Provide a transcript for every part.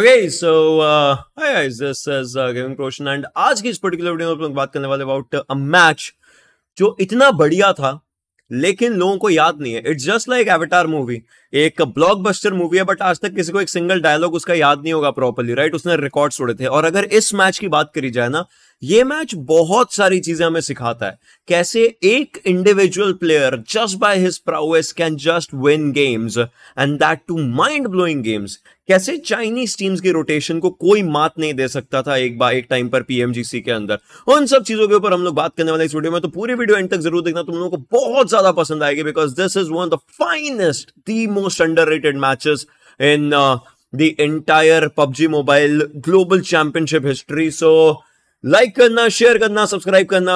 Okay so hi guys this is gaming प्रोशन and आज की इस पर्टिकुलर वीडियो में हम लोग बात करने वाले अबाउट अ मैच जो इतना बढ़िया था लेकिन लोगों को याद नहीं है it's just like Avatar movie एक ब्लॉकबस्टर मूवी है बट आज तक किसी को एक सिंगल डायलॉग उसका याद नहीं होगा प्रॉपरली राइट उसने रिकॉर्ड छोड़े थे और अगर इस मैच की बात करी जाए ना ये मैच बहुत सारी चीजें हमें सिखाता है कैसे एक individual player just by his prowess can just win games and that too mind blowing games कैसे चाइनीज टीम्स की रोटेशन को कोई मात नहीं दे सकता था एक बार एक टाइम पर पीएमजीसी के अंदर उन सब चीजों के ऊपर हम लोग बात करने वाले इस वीडियो में तो पूरी वीडियो एंड तक जरूर देखना तुम लोगों को बहुत ज्यादा पसंद आएगी because this is one of the finest the most underrated matches in the entire PUBG mobile global championship history so so, like करना शेयर करना सब्सक्राइब करना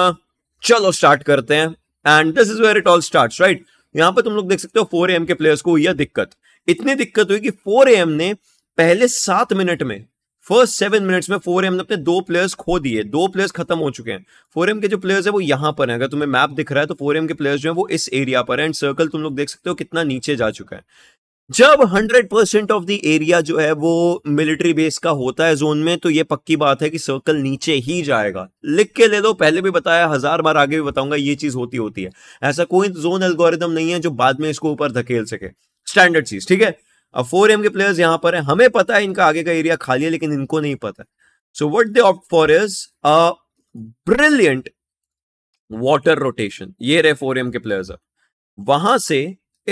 चलो स्टार्ट करते हैं and this is where it all start right यहां पर तुम लोग देख सकते हो फोर एम के प्लेयर्स को यह दिक्कत इतनी दिक्कत हुई कि फोर एम ने पहले सात मिनट में फर्स्ट सेवन मिनट्स में फोर एम ने अपने दो प्लेयर्स खो दिए दो प्लेयर्स खत्म हो चुके हैं फोर एम के जो प्लेयर्स है वो यहां पर हैं अगर तुम्हें मैप दिख रहा है तो फोर एम के प्लेयर्स जो है वो इस एरिया पर है एंड सर्कल तुम लोग देख सकते हो कितना नीचे जा चुका है जब 100 परसेंट ऑफ द एरिया जो है वो मिलिट्री बेस का होता है जोन में तो ये पक्की बात है कि सर्कल नीचे ही जाएगा लिख के ले लो पहले भी बताया हजार बार आगे भी बताऊंगा ये चीज होती होती है ऐसा कोई जोन एल्गोरिदम नहीं है जो बाद में इसको ऊपर धकेल सके स्टैंडर्ड चीज ठीक है अब फोर एम के प्लेयर्स यहां पर है हमें पता है इनका आगे का एरिया खाली है लेकिन इनको नहीं पता so what they of four is a brilliant water rotation ये रहे फोर एम के प्लेयर्स वहां से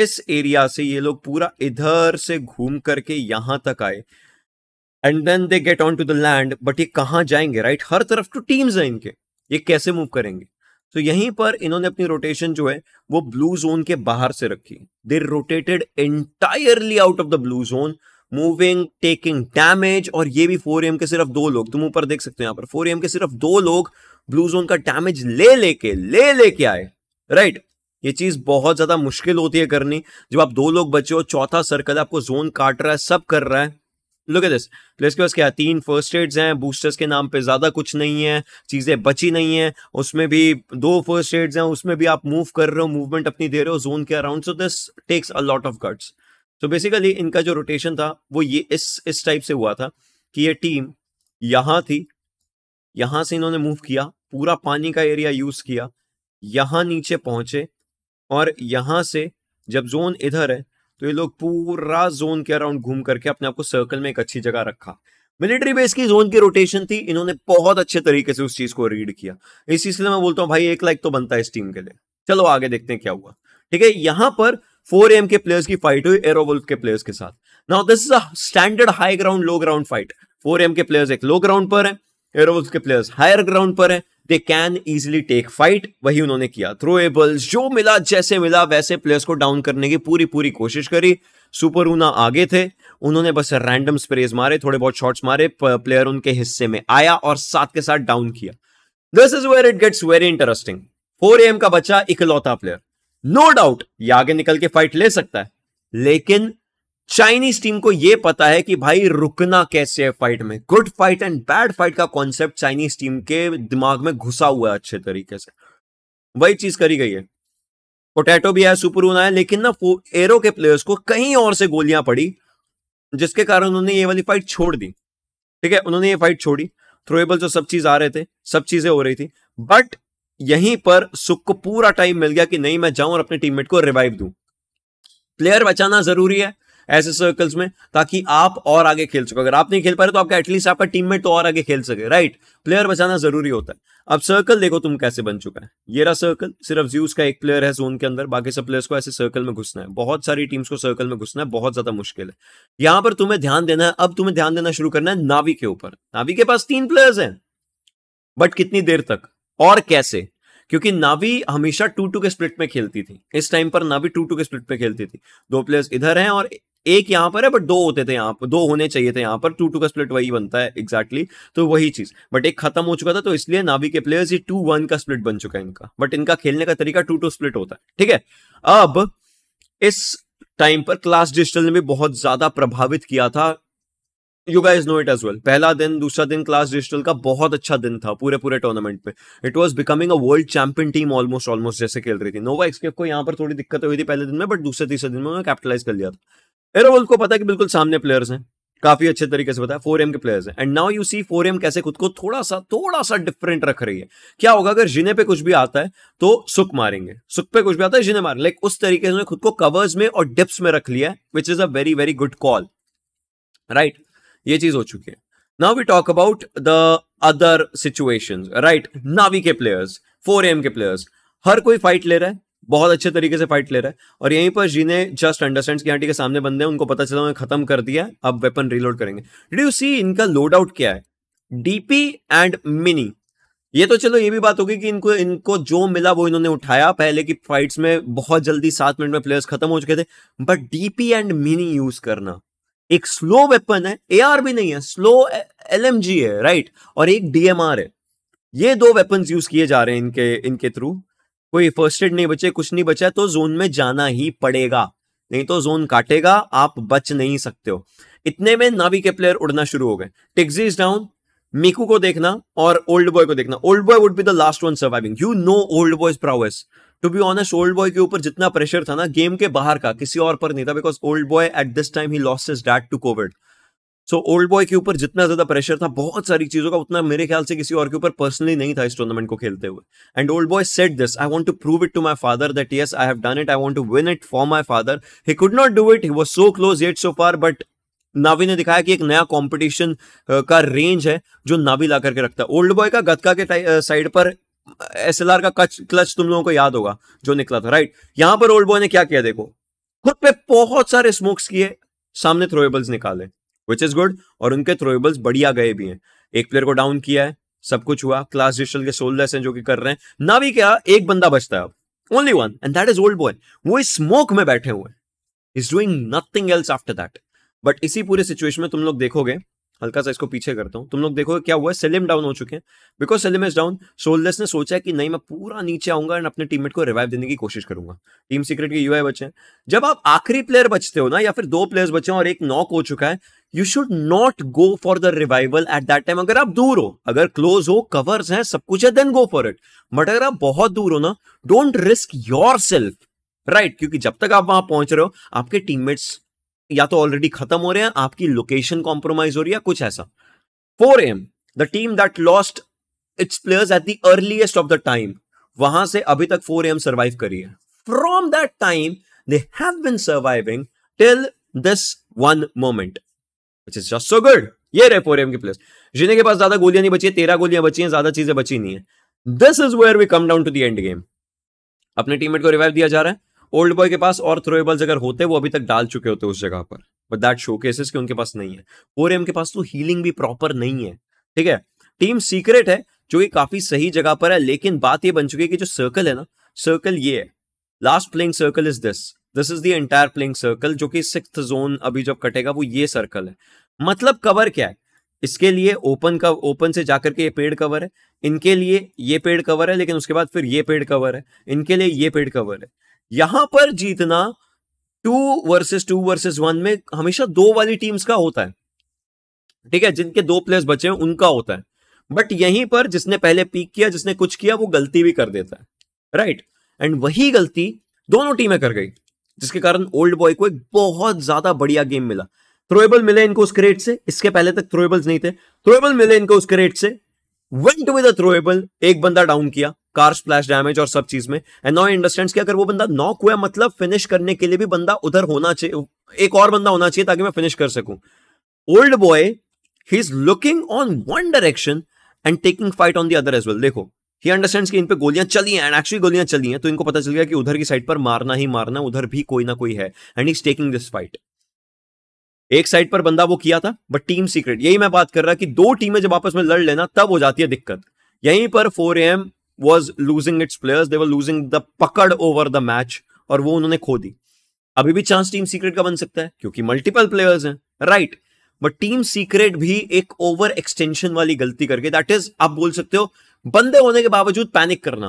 इस एरिया से ये लोग पूरा इधर से घूम करके यहां तक आए and then they get on to the land but ये कहां जाएंगे राइट right? हर तरफ टू तो टीम्स हैं इनके ये कैसे मूव करेंगे तो so, यहीं पर इन्होंने अपनी रोटेशन जो है वो ब्लू जोन के बाहर से रखी they rotated entirely out of the blue zone moving taking damage और ये भी फोर एम के सिर्फ दो लोग तुम ऊपर देख सकते हो यहां पर फोर एम के सिर्फ दो लोग ब्लू जोन का डैमेज ले लेके ले लेके आए राइट ये चीज़ बहुत ज़्यादा मुश्किल होती है करनी जब आप दो लोग बचे हो चौथा सर्कल आपको जोन काट रहा है सब कर रहा है लुक एट दिस प्लेस के पास क्या तीन फर्स्ट एड्स हैं बूस्टर्स के नाम पे ज़्यादा कुछ नहीं है चीज़ें बची नहीं है उसमें भी दो फर्स्ट एड्स हैं उसमें भी आप मूव कर रहे हो मूवमेंट अपनी दे रहे हो जोन के around so this takes a lot of guts तो बेसिकली इनका जो रोटेशन था वो ये इस इस टाइप से हुआ था कि ये टीम यहां थी यहां से इन्होंने मूव किया पूरा पानी का एरिया यूज़ किया यहां नीचे पहुंचे और यहाँ से जब जोन इधर है तो ये लोग पूरा जोन के अराउंड घूम करके अपने आप को सर्कल में एक अच्छी जगह रखा मिलिट्री बेस की जोन की रोटेशन थी इन्होंने बहुत अच्छे तरीके से उस चीज को रीड किया इस चीज मैं बोलता हूँ भाई एक लाइक तो बनता है इस टीम के लिए चलो आगे देखते हैं क्या हुआ ठीक है यहां पर फोर एम के प्लेयर्स की फाइट हुई एरोवुल्फ के प्लेयर्स के साथ now this is a standard high ground low ground fight four M के प्लेयर्स एक लो ग्राउंड पर है एरोवुल्फ के प्लेयर्स हायर ग्राउंड पर है they can easily take fight वही उन्होंने किया थ्रोएबल्स जो मिला जैसे मिला वैसे प्लेयर्स को डाउन करने की पूरी पूरी कोशिश करी सुपर ऊना आगे थे उन्होंने बस रैंडम स्प्रेज मारे थोड़े बहुत शॉट्स मारे प्लेयर उनके हिस्से में आया और साथ के साथ डाउन किया this is where it gets very interesting four M का बच्चा इकलौता प्लेयर नो डाउट ये आगे निकल के फाइट ले सकता है लेकिन चाइनीज टीम को यह पता है कि भाई रुकना कैसे है फाइट में good fight and bad fight का कॉन्सेप्ट चाइनीज टीम के दिमाग में घुसा हुआ है अच्छे तरीके से वही चीज करी गई है पोटैटो भी है सुपरून आया लेकिन ना एरो के प्लेयर्स को कहीं और से गोलियां पड़ी जिसके कारण उन्होंने ये वाली फाइट छोड़ दी ठीक है उन्होंने ये फाइट छोड़ी थ्रोएबल जो तो सब चीज आ रहे थे सब चीजें हो रही थी बट यहीं पर सुख को पूरा टाइम मिल गया कि नहीं मैं जाऊं और अपने टीममेट को रिवाइव दूं प्लेयर बचाना जरूरी है ऐसे सर्कल्स में ताकि आप और आगे खेल सको अगर आप नहीं खेल पा रहे तो आपका एटलीस्ट आपका टीममेट तो और आगे खेल सके राइट प्लेयर बचाना जरूरी होता है अब सर्कल देखो तुम कैसे बन चुका है ये रहा सर्कल सिर्फ ज्यूस का एक प्लेयर है जोन के अंदर बाकी सब प्लेयर्स को ऐसे सर्कल में घुसना है बहुत सारी टीम्स को सर्कल में घुसना है बहुत ज्यादा मुश्किल है यहां पर तुम्हें ध्यान देना है अब तुम्हें ध्यान देना शुरू करना है नावी के ऊपर नावी के पास तीन प्लेयर्स हैं बट कितनी देर तक और कैसे क्योंकि नावी हमेशा टू टू के स्प्लिट में खेलती थी इस टाइम पर नावी टू टू के स्प्लिट में खेलती थी दो प्लेयर्स इधर हैं और एक यहां पर है बट दो होते थे यहां पर दो होने चाहिए थे यहां पर टू टू का स्प्लिट वही बनता है एग्जैक्टली exactly, तो वही चीज बट एक खत्म हो चुका था तो इसलिए नावी के प्लेयर्स ये टू वन का स्प्लिट बन चुका है इनका बट इनका खेलने का तरीका टू टू स्प्लिट होता है ठीक है अब इस टाइम पर क्लास डिजिटल ने भी बहुत ज्यादा प्रभावित किया था you guys know it as well पहला दिन दूसरा दिन क्लास डिजिटल का बहुत अच्छा दिन था पूरे पूरे टूर्नामेंट में it was becoming a world champion team almost almost जैसे खेल रही थी नोवा एक्सकेप को यहाँ पर थोड़ी दिक्कत हुई थी पहले दिन में बट दूसरे तीसरे दिन में उन्होंने कैपिटलाइज कर लिया था एरोवल को पता है कि बिल्कुल सामने प्लेयर्स हैं काफी अच्छे तरीके से बताया फोर एम के प्लेयर्स हैं and now you see four M कैसे खुद को थोड़ा सा थोड़ा सा डिफरेंट रख रही है क्या होगा अगर जिने पे कुछ भी आता है तो सुख मारेंगे सुख पे कुछ भी आता है जिने मारेंगे लाइक उस तरीके से खुद को कवर्स में और डिप्स में रख लिया है which is a very very good call right ये चीज हो चुकी है now we talk about the other situation right Navi के प्लेयर्स फोर एम के प्लेयर्स हर कोई फाइट ले रहा है बहुत अच्छे तरीके से फाइट ले रहा है और यहीं पर जी ने जस्ट अंडरस्टैंड कि हाँ, के सामने बंदे हैं उनको पता चला उन्हें खत्म कर दिया अब वेपन रीलोड करेंगे डिड यू सी इनका लोड आउट क्या है डीपी एंड मिनी ये तो चलो ये भी बात होगी कि इनको इनको जो मिला वो इन्होंने उठाया पहले की फाइट्स में बहुत जल्दी सात मिनट में प्लेयर्स खत्म हो चुके थे but DP and mini use करना एक स्लो वेपन है ए भी नहीं है स्लो एल है राइट और एक डीएमआर है ये दो वेपन्स यूज किए जा रहे हैं इनके इनके थ्रू कोई फर्स्ट एड नहीं बचे कुछ नहीं बचा तो जोन में जाना ही पड़ेगा नहीं तो जोन काटेगा आप बच नहीं सकते हो इतने में नावी के प्लेयर उड़ना शुरू हो गए टिग्जी डाउन मिकू को देखना और ओल्ड बॉय को देखना old boy would be the last one surviving you know old boy's prowess to be honest old boy के ऊपर जितना प्रेशर था ना गेम के बाहर का किसी और पर नहीं था because old boy at this time he loss his dad to COVID so old boy के ऊपर जितना ज्यादा प्रेशर था बहुत सारी चीजों का उतना मेरे ख्याल से किसी और के ऊपर पर्सनली नहीं था इस टूर्नामेंट को खेलते हुए and old boy set this I want to prove it to my father that yes I have done it I want to win it for my father he could not do it he was so close yet so far but Navi ने दिखाया कि एक नया competition का range है जो नावी ला करके रखता है ओल्ड बॉय का गतका के साइड पर एस एल आर का कच, क्लच तुम लोगों को याद होगा जो निकला था राइट यहां पर ओल्ड बॉय ने क्या किया देखो खुद पे बहुत सारे स्मोक्स किए सामने थ्रोएबल्स निकाले विच इज गुड और उनके थ्रोएबल्स बढ़िया गए भी हैं एक प्लेयर को डाउन किया है सब कुछ हुआ क्लास डिजिटल के सोल्डर्स हैं जो कि कर रहे हैं ना भी क्या एक बंदा बचता है अब only one and that is old boy वो इस स्मोक में बैठे हुए is doing nothing else after that but इसी पूरे सिचुएशन में तुम लोग देखोगे हल्का सा इसको पीछे करता हूँ तुम लोग देखोगे क्या हुआ है सेलिम डाउन हो चुके हैं because Selim is down soldiers ने सोचा कि नहीं मैं पूरा नीचे आऊंगा एंड अपने टीममेट को रिवाइव देने की कोशिश करूंगा टीम सीक्रेट के यूआई बचे हैं जब आप आखिरी प्लेयर बचते हो ना या फिर दो प्लेयर्स बचे हैं और एक नॉक हो चुका है you should not go for the revival at that time अगर आप दूर हो अगर क्लोज हो कवर्स हैं सब कुछ है then go for it but अगर आप बहुत दूर हो ना don't risk yourself right क्योंकि जब तक आप वहां पहुंच रहे हो आपके टीममेट्स या तो ऑलरेडी खत्म हो रहे हैं आपकी लोकेशन कॉम्प्रोमाइज हो रही है कुछ ऐसा four M the team that lost its players at the earliest of the time वहां से अभी तक फोर एम सर्वाइव करी है from that time they have been surviving till this one moment which is just so good ये रहे four M के place जिन्हें के पास ज्यादा गोलियां नहीं बची है तेरह गोलियां बची हैं ज्यादा चीजें बची नहीं है this is where we come down to the end game अपने टीममेट को रिवाइव दिया जा रहा है ओल्ड बॉय के पास और थ्रोएबल्स अगर होते वो अभी तक डाल चुके होते उस जगह पर बट दैट शो केसेस के उनके पास नहीं है फोर एम के पास तो हीलिंग भी प्रॉपर नहीं है ठीक है टीम सीक्रेट है जो कि काफी सही जगह पर है लेकिन बात ये बन चुकी है कि जो सर्कल है ना सर्कल ये है last playing circle is this this is the entire playing circle जो कि सिक्स जोन अभी जब कटेगा वो ये सर्कल है मतलब कवर क्या है इसके लिए ओपन का ओपन से जाकर के ये पेड़ कवर है इनके लिए ये पेड़ कवर है लेकिन उसके बाद फिर ये पेड़ कवर है इनके लिए ये पेड़ कवर है यहां पर जीतना two versus two versus one में हमेशा दो वाली टीम्स का होता है ठीक है जिनके दो प्लेयर्स बचे हैं उनका होता है बट यहीं पर जिसने पहले पीक किया जिसने कुछ किया वो गलती भी कर देता है राइट एंड वही गलती दोनों टीमें कर गई जिसके कारण ओल्ड बॉय को एक बहुत ज्यादा बढ़िया गेम मिला थ्रोएबल मिले इनको उसके रेट से इसके पहले तक थ्रोएबल्स नहीं थे थ्रोएबल मिले इनको उसके रेट से वेंट विद थ्रोएबल एक बंदा डाउन किया कार स्प्लैश डैमेज और सब चीज में एंड नॉ अंडरस्टैंड कि अगर वो बंदा नॉक हुआ मतलब फिनिश करने के लिए भी बंदा उधर होना चाहिए एक और बंदा होना चाहिए ताकि मैं फिनिश कर सकूं old boy he is looking on one direction and taking fight on the other as well देखो ही अंडरस्टैंड कि इन पे गोलियां चली हैं एंड एक्चुअली गोलियां चली हैं तो इनको पता चल गया कि उधर की साइड पर मारना ही मारना उधर भी कोई ना कोई है and is taking this fight एक साइड पर बंदा वो किया था बट टीम सीक्रेट यही मैं बात कर रहा कि दो टीमें जब आपस में लड़ लेना तब हो जाती है दिक्कत यहीं पर four M was losing its players they were losing the पकड़ ओवर द मैच और वो उन्होंने खो दी अभी भी चांस टीम सीक्रेट का बन सकता है क्योंकि मल्टीपल प्लेयर्स हैं राइट बट टीम सीक्रेट भी एक ओवर एक्सटेंशन वाली गलती करके दैट इज आप बोल सकते हो बंदे होने के बावजूद पैनिक करना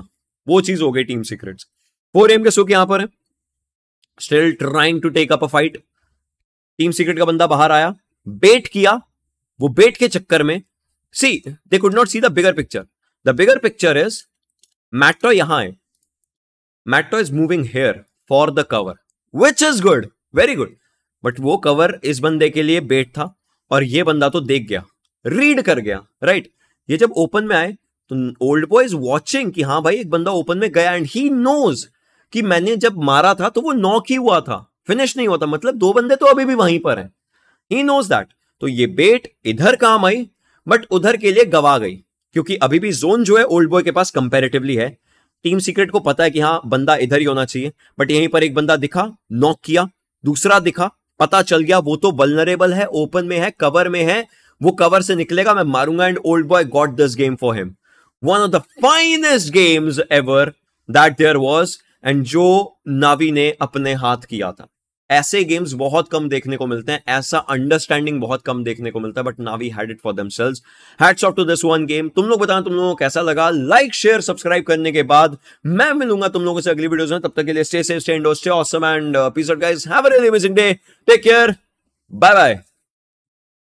वो चीज हो गई टीम सीक्रेट्स फोर एम के सुख यहां पर है still trying to take up a fight Team Secret का बंदा बाहर आया बेट किया वो बेट के चक्कर में see they could not see the bigger picture the bigger picture is Metro यहां है Metro is moving here for the cover which is good very good but वो कवर इस बंदे के लिए बेट था और ये बंदा तो देख गया रीड कर गया राइट right? ये जब ओपन में आए तो ओल्ड बॉय इज वॉचिंग कि हाँ भाई एक बंदा ओपन में गया एंड ही नोज कि मैंने जब मारा था तो वो नॉक ही हुआ था फिनिश नहीं हुआ था मतलब दो बंदे तो अभी भी वहीं पर हैं ही नोज दैट तो ये बेट इधर काम आई बट उधर के लिए गवा गई क्योंकि अभी भी जोन जो है ओल्ड बॉय के पास कंपेरेटिवली है टीम सीक्रेट को पता है कि हाँ बंदा इधर ही होना चाहिए बट यहीं पर एक बंदा दिखा नॉक किया दूसरा दिखा पता चल गया वो तो वलनरेबल है ओपन में है कवर में है वो कवर से निकलेगा मैं मारूंगा and old Boy got this game for him one of the finest games ever that there was and जो नावी ने अपने हाथ किया था ऐसे गेम्स बहुत कम देखने को मिलते हैं ऐसा अंडरस्टैंडिंग बहुत कम देखने को मिलता है but Navi had it for themselves hats off to this one game तुम लोग बताना तुम लोगों को कैसा लगा लाइक शेयर सब्सक्राइब करने के बाद मैं मिलूंगा तुम लोगों से अगली वीडियोस में तब तक के लिए stay safe stay indoor stay awesome and peace out guys have a really amazing day take care bye bye